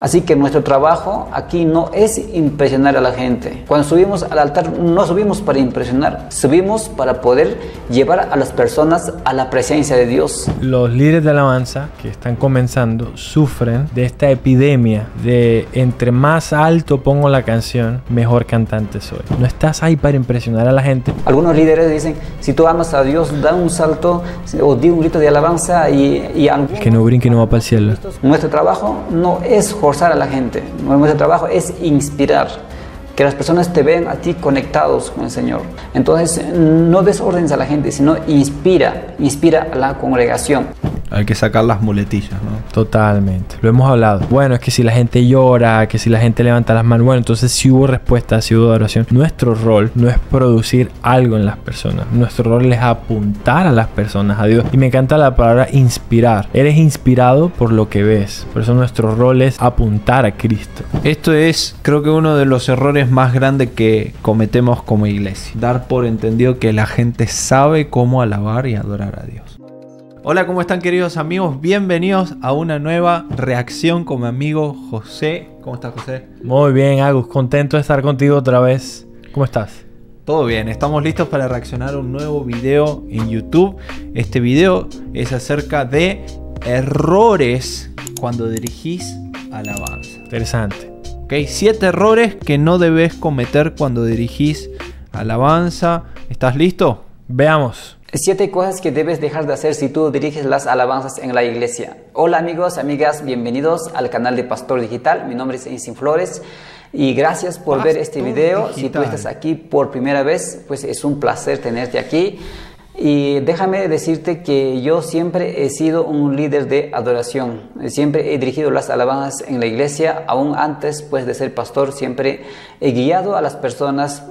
Así que nuestro trabajo aquí no es impresionar a la gente. Cuando subimos al altar no subimos para impresionar, subimos para poder llevar a las personas a la presencia de Dios. Los líderes de alabanza que están comenzando sufren de esta epidemia de entre más alto pongo la canción, mejor cantante soy. No estás ahí para impresionar a la gente. Algunos líderes dicen, si tú amas a Dios, da un salto o di un grito de alabanza y... y... Que no brinque no va para el cielo. Nuestro trabajo no es forzar a la gente. Nuestro trabajo es inspirar que las personas te ven a ti conectados con el Señor. Entonces, no desórdenes a la gente, sino inspira, inspira a la congregación. Hay que sacar las muletillas, ¿no? Totalmente, lo hemos hablado. Bueno, es que si la gente llora, que si la gente levanta las manos, bueno, entonces si hubo respuesta, si hubo adoración. Nuestro rol no es producir algo en las personas, nuestro rol es apuntar a las personas a Dios. Y me encanta la palabra inspirar. Eres inspirado por lo que ves, por eso nuestro rol es apuntar a Cristo. Esto es, creo que uno de los errores más grande que cometemos como iglesia. Dar por entendido que la gente sabe cómo alabar y adorar a Dios. Hola, ¿cómo están queridos amigos? Bienvenidos a una nueva reacción con mi amigo José. ¿Cómo estás, José? Muy bien, Agus. Contento de estar contigo otra vez. ¿Cómo estás? Todo bien, estamos listos para reaccionar un nuevo video en YouTube. Este video es acerca de errores cuando dirigís alabanza. Interesante. ¿ok? Siete errores que no debes cometer cuando dirigís alabanza. ¿Estás listo? Veamos. Siete cosas que debes dejar de hacer si tú diriges las alabanzas en la iglesia. Hola amigos, amigas, bienvenidos al canal de Pastor Digital. Mi nombre es Insin Flores y gracias por ver este video. Si tú estás aquí por primera vez, pues es un placer tenerte aquí. Y déjame decirte que yo siempre he sido un líder de adoración. Siempre he dirigido las alabanzas en la iglesia, aún antes pues, de ser pastor. Siempre he guiado a las personas,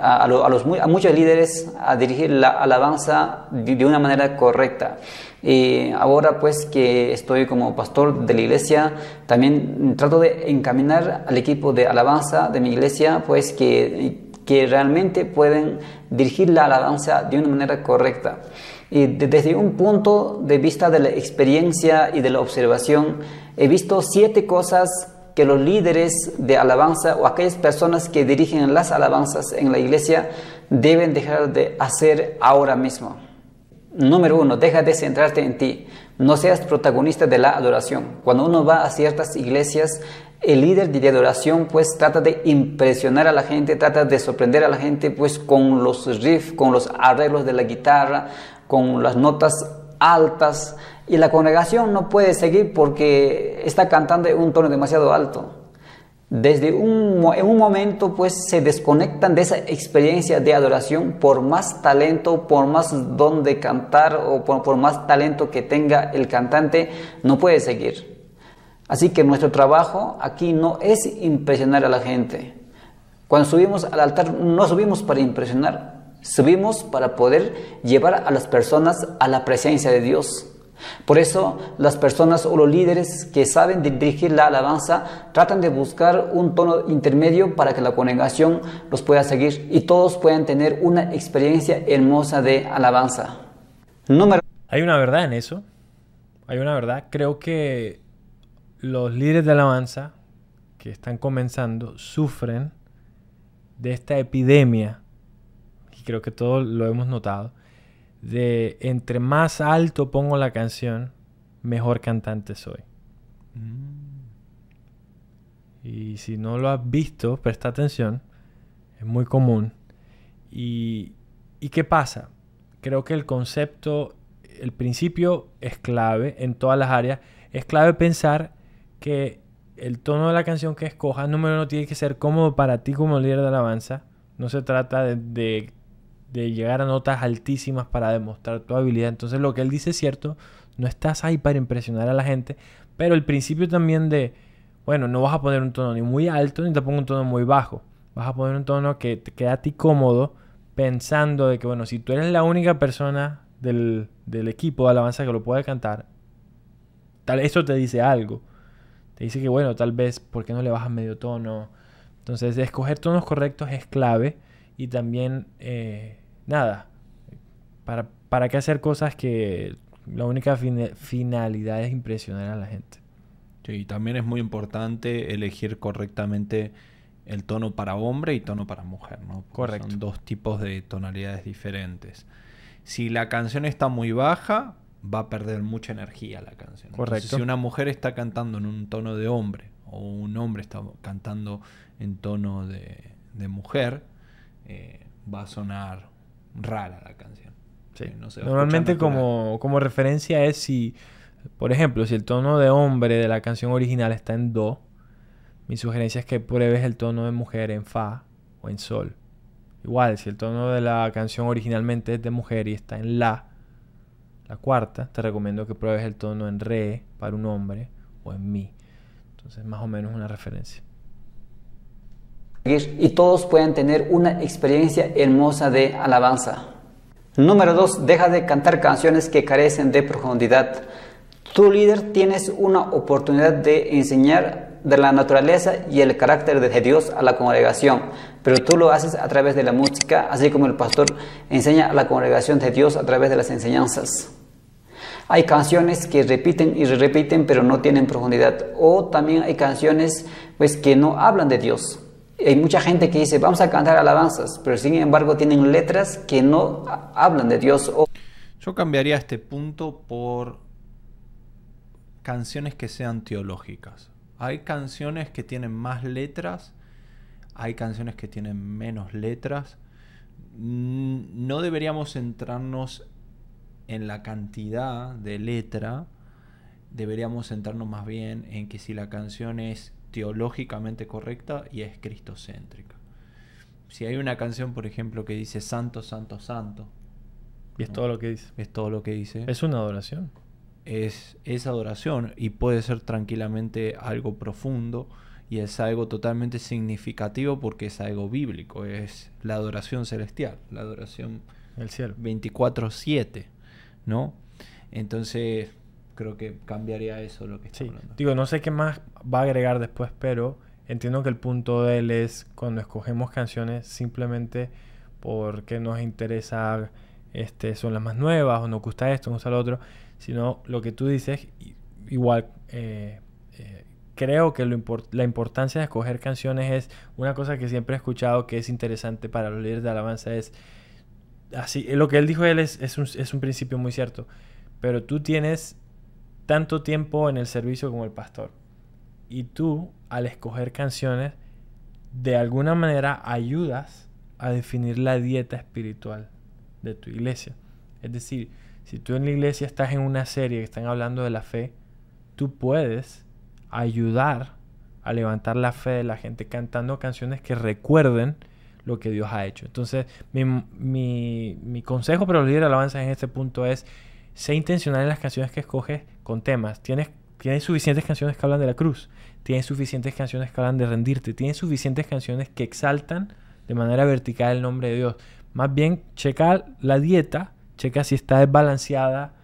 a, los, a muchos líderes, a dirigir la alabanza de, de una manera correcta. Y ahora pues que estoy como pastor de la iglesia, también trato de encaminar al equipo de alabanza de mi iglesia, pues que que realmente pueden dirigir la alabanza de una manera correcta. Y desde un punto de vista de la experiencia y de la observación, he visto siete cosas que los líderes de alabanza o aquellas personas que dirigen las alabanzas en la iglesia deben dejar de hacer ahora mismo. Número uno, deja de centrarte en ti. No seas protagonista de la adoración. Cuando uno va a ciertas iglesias, el líder de adoración pues trata de impresionar a la gente, trata de sorprender a la gente pues con los riffs, con los arreglos de la guitarra, con las notas altas y la congregación no puede seguir porque está cantando un tono demasiado alto desde un, en un momento pues se desconectan de esa experiencia de adoración por más talento, por más don de cantar o por más talento que tenga el cantante, no puede seguir. Así que nuestro trabajo aquí no es impresionar a la gente. Cuando subimos al altar no subimos para impresionar, subimos para poder llevar a las personas a la presencia de Dios. Por eso las personas o los líderes que saben dirigir la alabanza tratan de buscar un tono intermedio para que la congregación los pueda seguir y todos puedan tener una experiencia hermosa de alabanza. Hay una verdad en eso. Hay una verdad. Creo que los líderes de alabanza que están comenzando sufren de esta epidemia. Y creo que todos lo hemos notado de entre más alto pongo la canción, mejor cantante soy. Mm. Y si no lo has visto, presta atención, es muy común. ¿Y, qué pasa? Creo que el concepto, el principio es clave en todas las áreas. Es clave pensar que el tono de la canción que escojas, número uno, tiene que ser cómodo para ti como líder de alabanza. No se trata de de llegar a notas altísimas para demostrar tu habilidad. Entonces lo que él dice es cierto, no estás ahí para impresionar a la gente, pero el principio también de, bueno, no vas a poner un tono ni muy alto ni te pongo un tono muy bajo, vas a poner un tono que te queda a ti cómodo pensando de que, bueno, si tú eres la única persona del, del equipo de alabanza que lo puede cantar, tal eso te dice algo. Te dice que, bueno, tal vez, ¿por qué no le bajas medio tono? Entonces, escoger tonos correctos es clave y también eh, nada, para, para qué hacer cosas que la única finalidad es impresionar a la gente. Sí, y también es muy importante elegir correctamente el tono para hombre y tono para mujer, ¿no? Correcto. Son dos tipos de tonalidades diferentes. Si la canción está muy baja, va a perder mucha energía la canción. Correcto. si una mujer está cantando en un tono de hombre o un hombre está cantando en tono de, mujer, eh, va a sonar rara la canción. Eh, Normalmente como, como referencia es si, por ejemplo, si el tono de hombre de la canción original está en do, mi sugerencia es que pruebes el tono de mujer en fa o en sol. Igual, si el tono de la canción originalmente es de mujer y está en la, la cuarta, te recomiendo que pruebes el tono en re para un hombre o en mi. Entonces, más o menos una referencia y todos puedan tener una experiencia hermosa de alabanza. Número 2. Deja de cantar canciones que carecen de profundidad. Tu líder tienes una oportunidad de enseñar de la naturaleza y el carácter de Dios a la congregación, pero tú lo haces a través de la música, así como el pastor enseña a la congregación de Dios a través de las enseñanzas. Hay canciones que repiten y repiten, pero no tienen profundidad. O también hay canciones pues, que no hablan de Dios. Hay mucha gente que dice, vamos a cantar alabanzas, pero sin embargo tienen letras que no hablan de Dios. Yo cambiaría este punto por canciones que sean teológicas. Hay canciones que tienen más letras, hay canciones que tienen menos letras. No deberíamos centrarnos en la cantidad de letra, deberíamos centrarnos más bien en que si la canción es teológicamente correcta y es cristocéntrica. Si hay una canción, por ejemplo, que dice santo, santo, santo. Y es todo lo que dice. Es todo lo que dice. Es una adoración. Es, es adoración y puede ser tranquilamente algo profundo y es algo totalmente significativo porque es algo bíblico, es la adoración celestial, la adoración del 24/7, ¿no? Entonces, creo que cambiaría eso lo que está hablando. Digo, no sé qué más va a agregar después, pero entiendo que el punto de él es cuando escogemos canciones simplemente porque nos interesa este son las más nuevas o nos gusta esto, nos gusta lo otro, sino lo que tú dices igual eh, eh, creo que lo la importancia de escoger canciones es una cosa que siempre he escuchado que es interesante para los líderes de alabanza es así lo que él dijo él es, un, es un principio muy cierto pero tú tienes tanto tiempo en el servicio como el pastor. Y tú, al escoger canciones, de alguna manera ayudas a definir la dieta espiritual de tu iglesia. Es decir, si tú en la iglesia estás en una serie que están hablando de la fe, tú puedes ayudar a levantar la fe de la gente cantando canciones que recuerden lo que Dios ha hecho. Entonces, mi, consejo para los líderes de alabanza en este punto es, sé intencional en las canciones que escoges con temas. Tienes, suficientes canciones que hablan de la cruz, tienes suficientes canciones que hablan de rendirte, tienes suficientes canciones que exaltan de manera vertical el nombre de Dios. Más bien, checa la dieta, checa si está desbalanceada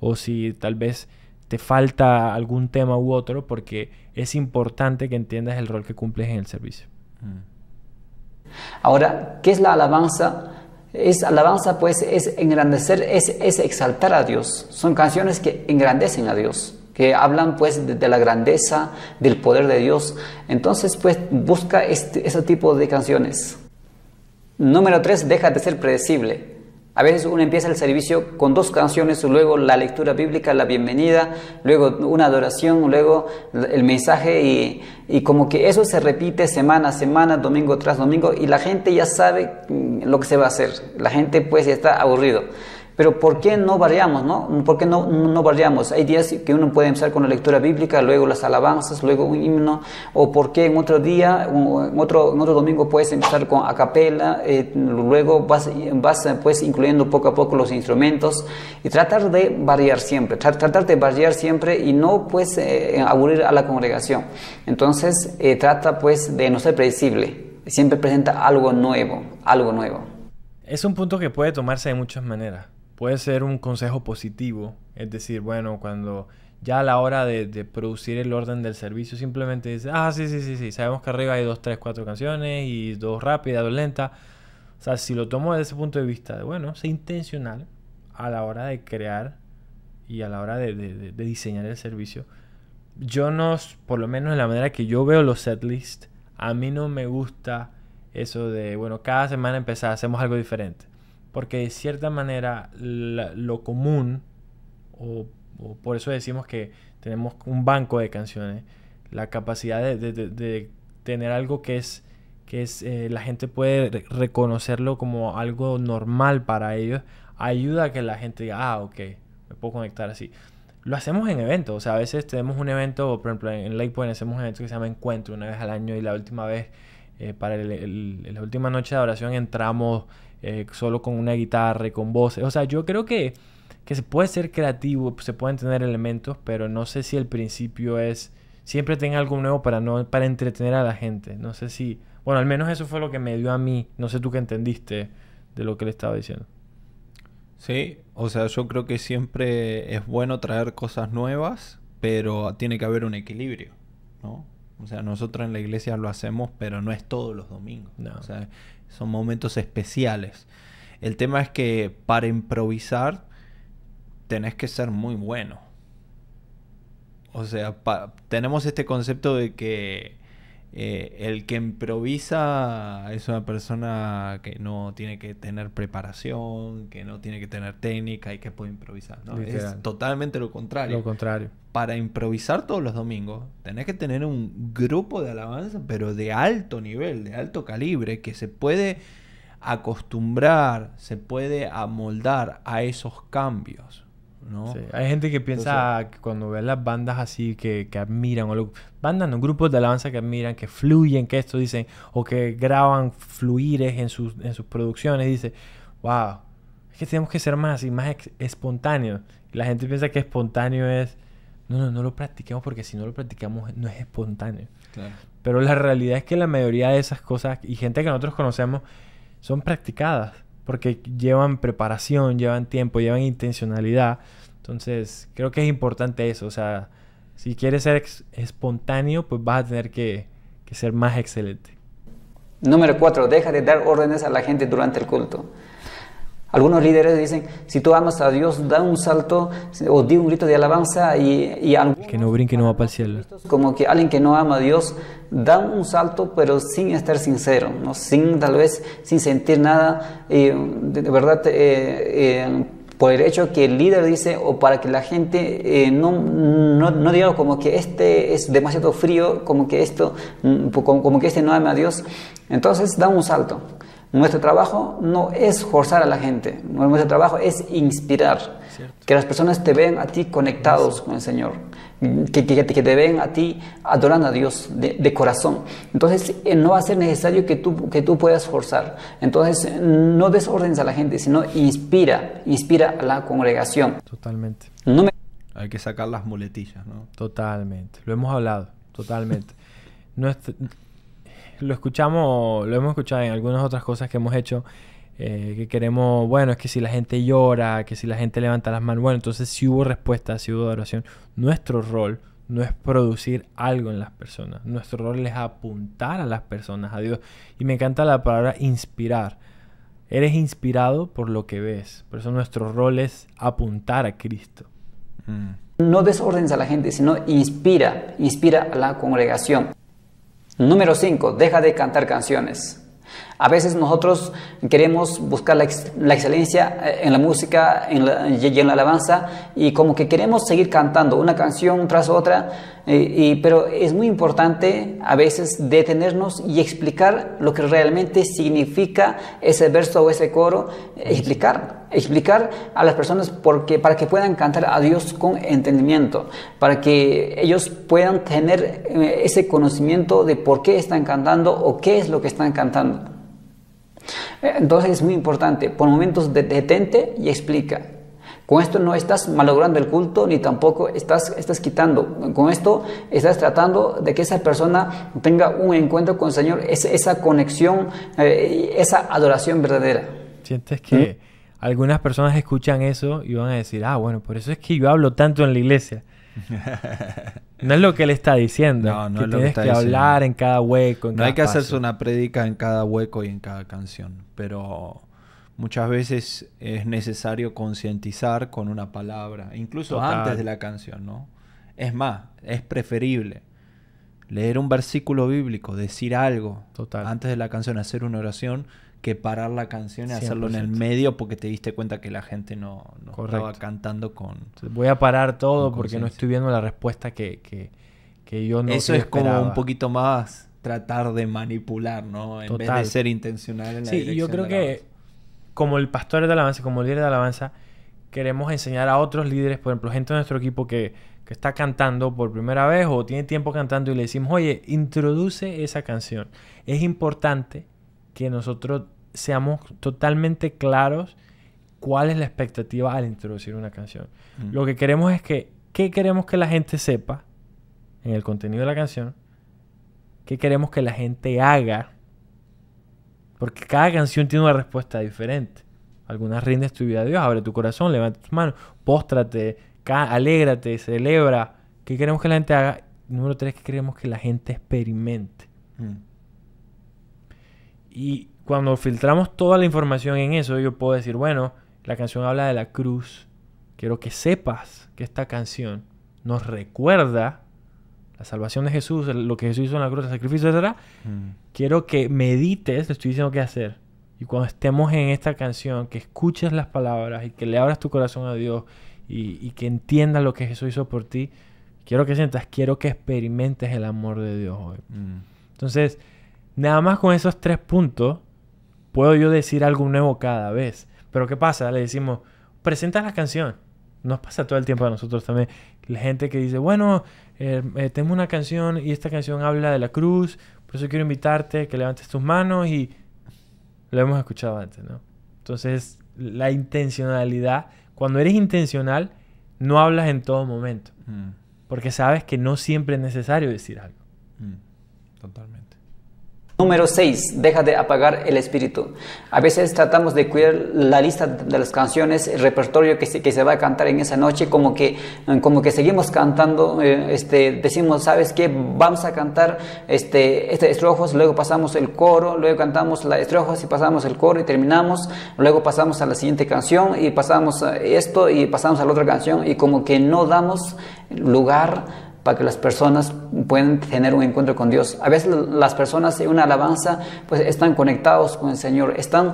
o si tal vez te falta algún tema u otro, porque es importante que entiendas el rol que cumples en el servicio. Mm. Ahora, ¿qué es la alabanza es alabanza, pues, es engrandecer, es, exaltar a Dios. Son canciones que engrandecen a Dios que hablan pues de, la grandeza, del poder de Dios. Entonces pues busca este, ese tipo de canciones. Número 3, deja de ser predecible. A veces uno empieza el servicio con dos canciones, luego la lectura bíblica, la bienvenida, luego una adoración, luego el mensaje y, como que eso se repite semana a semana, domingo tras domingo y la gente ya sabe mm, lo que se va a hacer. La gente pues ya está aburrido. Pero ¿por qué no variamos, no? ¿Por no, no variamos? Hay días que uno puede empezar con la lectura bíblica, luego las alabanzas, luego un himno, o por qué en otro día, en otro, otro domingo puedes empezar con acapela, eh, luego vas, vas pues incluyendo poco a poco los instrumentos y tratar de variar siempre, tratar de variar siempre y no pues eh, eh, aburrir a la congregación. Entonces trata pues de no ser predecible, siempre presenta algo nuevo, algo nuevo. Es un punto que puede tomarse de muchas maneras. Puede ser un consejo positivo, es decir, bueno, cuando ya a la hora de, producir el orden del servicio simplemente dice ah, sí, sí, sí, sí, sabemos que arriba hay dos, tres, cuatro canciones y dos rápidas, dos lentas. O sea, si lo tomo desde ese punto de vista de, bueno, sé intencional a la hora de crear y a la hora de, diseñar el servicio. Yo no, por lo menos en la manera que yo veo los setlists, a mí no me gusta eso de, bueno, cada semana empezar, hacemos algo diferente porque de cierta manera lo común, o, por eso decimos que tenemos un banco de canciones, la capacidad de, tener algo que es, que es eh, la gente puede reconocerlo como algo normal para ellos, ayuda a que la gente diga, ah, ok, me puedo conectar así. Lo hacemos en eventos, o sea, a veces tenemos un evento, por ejemplo, en Lake Point hacemos un evento que se llama Encuentro una vez al año y la última vez eh, para la última noche de oración entramos eh, solo con una guitarra y con voces. O sea, yo creo que, que se puede ser creativo, se pueden tener elementos, pero no sé si el principio es siempre tener algo nuevo para, no, para entretener a la gente. No sé si, bueno, al menos eso fue lo que me dio a mí. No sé tú qué entendiste de lo que le estaba diciendo. Sí, o sea, yo creo que siempre es bueno traer cosas nuevas, pero tiene que haber un equilibrio, ¿no? O sea, nosotros en la iglesia lo hacemos, pero no es todos los domingos. O sea, son momentos especiales. El tema es que para improvisar tenés que ser muy bueno. O sea, tenemos este concepto de que eh, el que improvisa es una persona que no tiene que tener preparación, que no tiene que tener técnica y que puede improvisar. ¿no? Es totalmente lo contrario. Lo contrario. Para improvisar todos los domingos, tenés que tener un grupo de alabanza, pero de alto nivel, de alto calibre, que se puede acostumbrar, se puede amoldar a esos cambios. Hay gente que piensa que cuando ve las bandas así que, que admiran, o lo, bandas, no, grupos de alabanza que admiran, que fluyen, que esto dicen, o que graban fluires en sus, en sus producciones, dice, wow, es que tenemos que ser más y más espontáneos. la gente piensa que espontáneo es, no, no, no lo practiquemos porque si no lo practicamos no es espontáneo. Pero la realidad es que la mayoría de esas cosas y gente que nosotros conocemos son practicadas porque llevan preparación, llevan tiempo, llevan intencionalidad. Entonces, creo que es importante eso. O sea, si quieres ser espontáneo, pues vas a tener que, ser más excelente. Número cuatro, Deja de dar órdenes a la gente durante el culto. Algunos líderes dicen, si tú amas a Dios, da un salto o di un grito de alabanza y... y que no brinque, no va para el Como que alguien que no ama a Dios da un salto, pero sin estar sincero, ¿no? sin tal vez, sin sentir nada, de, verdad, eh, eh, por el hecho que el líder dice, o para que la gente eh, no, no, diga como que este es demasiado frío, como que, esto, mm, como que este no ama a Dios, entonces da un salto nuestro trabajo no es forzar a la gente, nuestro trabajo es inspirar, que las personas te vean a ti conectados con el Señor, que, que, te vean a ti adorando a Dios de, corazón. Entonces eh, no va a ser necesario que tú, que tú puedas forzar. Entonces no desórdenes a la gente, sino inspira, inspira a la congregación. Totalmente. No Hay que sacar las muletillas, ¿no? Totalmente, lo hemos hablado, totalmente. Nuestro, lo escuchamos, lo hemos escuchado en algunas otras cosas que hemos hecho. Eh, que queremos, bueno, es que si la gente llora, que si la gente levanta las manos, bueno, entonces si hubo respuesta, si hubo adoración. Nuestro rol no es producir algo en las personas, nuestro rol es apuntar a las personas a Dios. Y me encanta la palabra inspirar. Eres inspirado por lo que ves, por eso nuestro rol es apuntar a Cristo. Mm. No desórdenes a la gente, sino inspira, inspira a la congregación. Número 5. Deja de cantar canciones. A veces nosotros queremos buscar la, excelencia eh, en la música en y en la alabanza y como que queremos seguir cantando una canción tras otra eh, pero es muy importante a veces detenernos y explicar lo que realmente significa ese verso o ese coro, explicar, explicar a las personas para que puedan cantar a Dios con entendimiento, para que ellos puedan tener eh, ese conocimiento de por qué están cantando o qué es lo que están cantando. Eh, entonces es muy importante, por momentos detente y explica. Con esto no estás malogrando el culto ni tampoco estás, estás quitando. Con esto estás tratando de que esa persona tenga un encuentro con el Señor, esa conexión, eh, esa adoración verdadera. ¿Sientes que ¿Mm? algunas personas escuchan eso y van a decir, ah, bueno, por eso es que yo hablo tanto en la iglesia? No es lo que él está diciendo. No, no lo tienes que, está que hablar en cada hueco. no hay que hacerse una prédica en cada hueco y en cada canción. Pero muchas veces es necesario concientizar con una palabra, incluso antes de la canción, ¿no? Es más, es preferible leer un versículo bíblico, decir algo antes de la canción, hacer una oración, que parar la canción y hacerlo en el medio porque te diste cuenta que la gente no, no estaba cantando con... Voy a parar todo porque no estoy viendo la respuesta que, yo no Eso es como un poquito más tratar de manipular, ¿no? En vez de ser intencional en la Sí, yo creo que como el pastor de alabanza, como el líder de alabanza, queremos enseñar a otros líderes, por ejemplo, gente de nuestro equipo que, está cantando por primera vez o tiene tiempo cantando y le decimos, oye, introduce esa canción. Es importante que nosotros seamos totalmente claros cuál es la expectativa al introducir una canción. Mm. Lo que queremos es que, ¿qué queremos que la gente sepa en el contenido de la canción? ¿Qué queremos que la gente haga porque cada canción tiene una respuesta diferente. Algunas rindes tu vida a Dios, abre tu corazón, levanta tus manos, póstrate, alégrate, celebra. ¿Qué queremos que la gente haga? Número tres, ¿qué queremos que la gente experimente? Mm. Y cuando filtramos toda la información en eso, yo puedo decir, bueno, la canción habla de la cruz. Quiero que sepas que esta canción nos recuerda la salvación de Jesús, lo que Jesús hizo en la cruz, el sacrificio, etc. Mm. Quiero que medites, te estoy diciendo qué hacer. Y cuando estemos en esta canción, que escuches las palabras y que le abras tu corazón a Dios y, que entiendas lo que Jesús hizo por ti, quiero que sientas, quiero que experimentes el amor de Dios hoy. Mm. Entonces, nada más con esos tres puntos, puedo yo decir algo nuevo cada vez. Pero ¿qué pasa? Le decimos, presenta la canción. Nos pasa todo el tiempo a nosotros también. La gente que dice, bueno, eh, eh, tengo una canción y esta canción habla de la cruz, por eso quiero invitarte que levantes tus manos y lo hemos escuchado antes, ¿no? Entonces, la intencionalidad, cuando eres intencional, no hablas en todo momento, mm. porque sabes que no siempre es necesario decir algo. Mm. Totalmente. Número 6. Deja de apagar el espíritu. A veces tratamos de cuidar la lista de las canciones, el repertorio que se, que se va a cantar en esa noche, como que, como que seguimos cantando, eh, este, decimos, ¿sabes qué? Vamos a cantar este, este luego pasamos el coro, luego cantamos la estrojos y pasamos el coro y terminamos, luego pasamos a la siguiente canción y pasamos esto y pasamos a la otra canción y como que no damos lugar para que las personas puedan tener un encuentro con Dios. A veces las personas en una alabanza pues están conectados con el Señor, están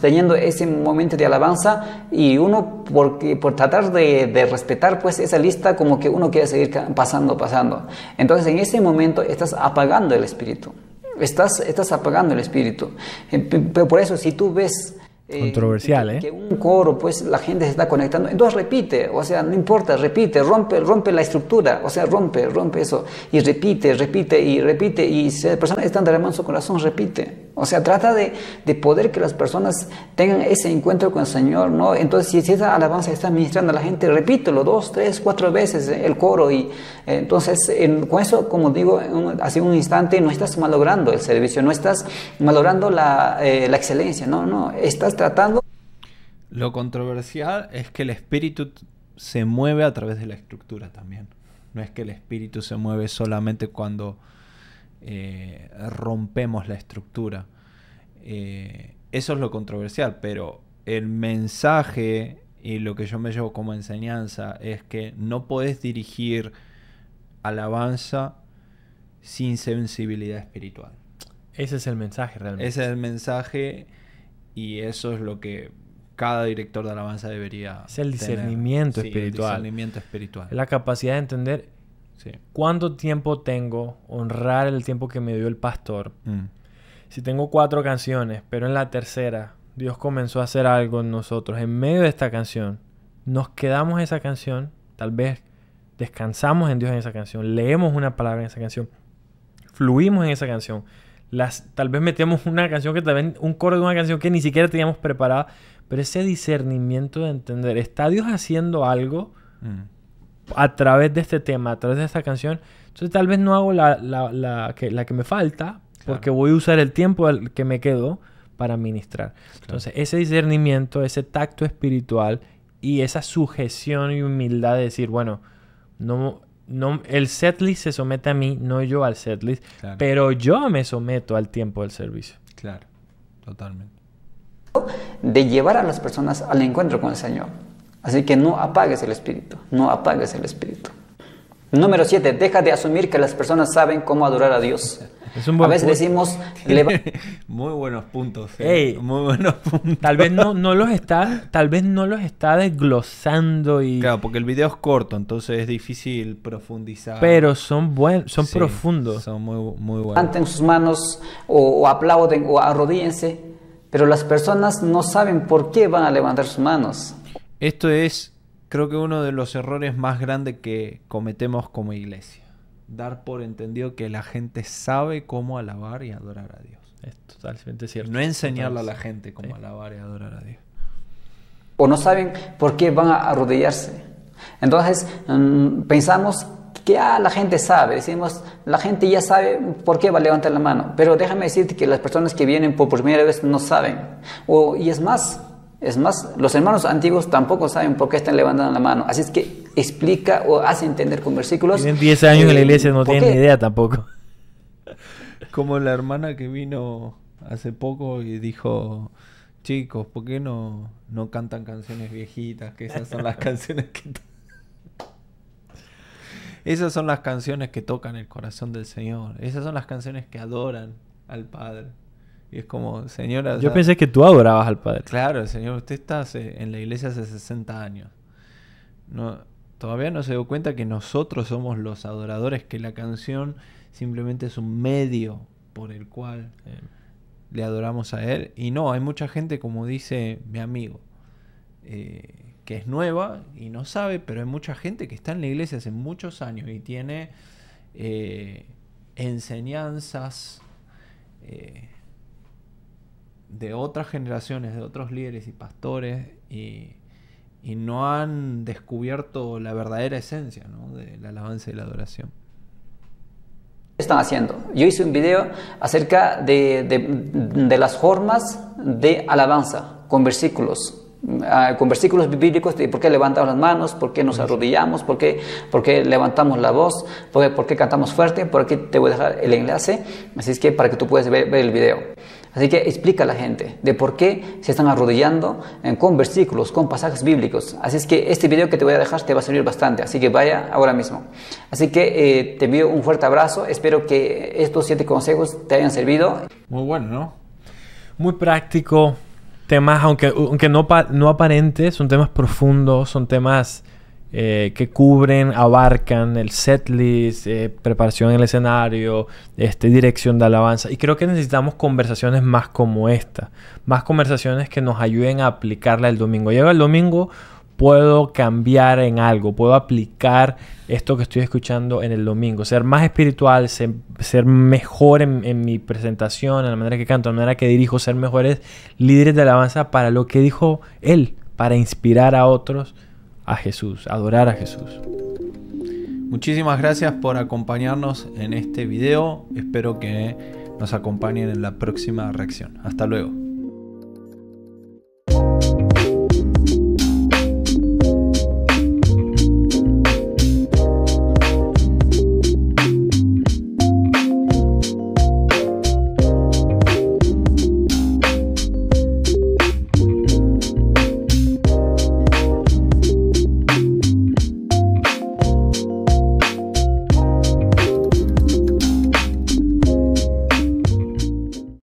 teniendo ese momento de alabanza y uno porque, por tratar de, de respetar pues esa lista como que uno quiere seguir pasando, pasando. Entonces en ese momento estás apagando el espíritu. Estás, estás apagando el espíritu. Eh, pero por eso, si tú ves eh, Controversial, eh, que, un coro, pues la gente se está conectando. Entonces repite, o sea, no importa, repite, rompe, rompe la estructura, o sea, rompe, rompe eso. Y repite, repite y repite. Y si la persona está derramando su corazón, repite. O sea, trata de, poder que las personas tengan ese encuentro con el Señor, ¿no? Entonces, si esa alabanza está ministrando a la gente, repítelo dos, tres, cuatro veces eh, el coro y eh, entonces con eso, como digo, hace un instante no estás malogrando el servicio, no estás malogrando la, eh, la excelencia, no, no, estás tratando... Lo controversial es que el espíritu se mueve a través de la estructura también. No es que el espíritu se mueve solamente cuando eh, rompemos la estructura. Eh, eso es lo controversial, pero el mensaje y lo que yo me llevo como enseñanza es que no podés dirigir alabanza sin sensibilidad espiritual. Ese es el mensaje realmente. Ese es el mensaje y eso es lo que cada director de alabanza debería. Es el discernimiento espiritual. el discernimiento espiritual. La capacidad de entender ¿Cuánto tiempo tengo? Honrar el tiempo que me dio el pastor. Mm. Si tengo cuatro canciones, pero en la tercera Dios comenzó a hacer algo en nosotros, en medio de esta canción, nos quedamos en esa canción, tal vez descansamos en Dios en esa canción, leemos una palabra en esa canción, fluimos en esa canción. Las, tal vez metemos una canción que tal vez un coro de una canción que ni siquiera teníamos preparada, pero ese discernimiento de entender, ¿está Dios haciendo algo? Mm a través de este tema, a través de esta canción. Entonces tal vez no hago la, que, me falta, porque voy a usar el tiempo que me quedó para ministrar. Entonces ese discernimiento, ese tacto espiritual y esa sujeción y humildad de decir, bueno, no, no, el setlist se somete a mí, no yo al setlist, pero yo me someto al tiempo del servicio. Claro, totalmente. De llevar a las personas al encuentro con el Señor. Así que no apagues el espíritu, no apagues el espíritu. Número 7. Deja de asumir que las personas saben cómo adorar a Dios. a veces decimos... muy buenos puntos. muy buenos puntos. Tal vez no, no los está, tal vez no los está desglosando y... Claro, porque el video es corto, entonces es difícil profundizar. Pero son buen, son profundos. Son muy, muy buenos. Levanten sus manos o, o aplauden o arrodíense, pero las personas no saben por qué van a levantar sus manos. Esto es, creo que uno de los errores más grandes que cometemos como iglesia. Dar por entendido que la gente sabe cómo alabar y adorar a Dios. Es totalmente cierto. No enseñarle a la gente cómo alabar y adorar a Dios. O no saben por qué van a arrodillarse. Entonces mm, pensamos que ah, la gente sabe, decimos, la gente ya sabe por qué va a levantar la mano, pero déjame decirte que las personas que vienen por primera vez no saben. y es más, es más, los hermanos antiguos tampoco saben por qué están levantando la mano. Así es que explica o hace entender con versículos. Tienen 10 años en la iglesia, no tiene idea tampoco. Como la hermana que vino hace poco y dijo, chicos, ¿por qué no, no cantan canciones viejitas? Que esas son las canciones que... Esas son las canciones que tocan el corazón del Señor. Esas son las canciones que adoran al Padre. Y es como, señora... Yo pensé que tú adorabas al Padre. Claro, señor, usted está en la iglesia hace 60 años. No, todavía no se dio cuenta que nosotros somos los adoradores, que la canción simplemente es un medio por el cual eh, le adoramos a Él. Y no, hay mucha gente, como dice mi amigo, eh, que es nueva y no sabe, pero hay mucha gente que está en la iglesia hace muchos años y tiene eh, enseñanzas de otras generaciones, de otros líderes y pastores, y, y no han descubierto la verdadera esencia ¿no? de la alabanza y la adoración están haciendo. Yo hice un video acerca de, de, de, las formas de alabanza con versículos. Ah, con versículos bíblicos de por qué levantamos las manos, por qué nos arrodillamos, por qué, por qué levantamos la voz, por qué, por qué, cantamos fuerte, por aquí te voy a dejar el enlace, así es que para que tú puedas ver el video. Así que explica a la gente de por qué se están arrodillando eh, con versículos, con pasajes bíblicos. Así es que este video que te voy a dejar te va a servir bastante, así que vaya ahora mismo. Así que eh, te envío un fuerte abrazo, espero que estos siete consejos te hayan servido. Muy bueno, ¿no? Muy práctico, temas, aunque, aunque no, no aparentes, son temas profundos, son temas eh, que cubren, abarcan el setlist, eh, preparación en el escenario, este, dirección de alabanza. Y creo que necesitamos conversaciones más como esta, más conversaciones que nos ayuden a aplicarla el domingo. Llega el domingo, puedo cambiar en algo, puedo aplicar esto que estoy escuchando en el domingo, ser más espiritual, ser, mejor en, en, mi presentación, en la manera que canto, en la manera que dirijo, ser mejores líderes de alabanza para lo que dijo él, para inspirar a otros a Jesús, adorar a Jesús. Muchísimas gracias por acompañarnos en este video. Espero que nos acompañen en la próxima reacción. Hasta luego.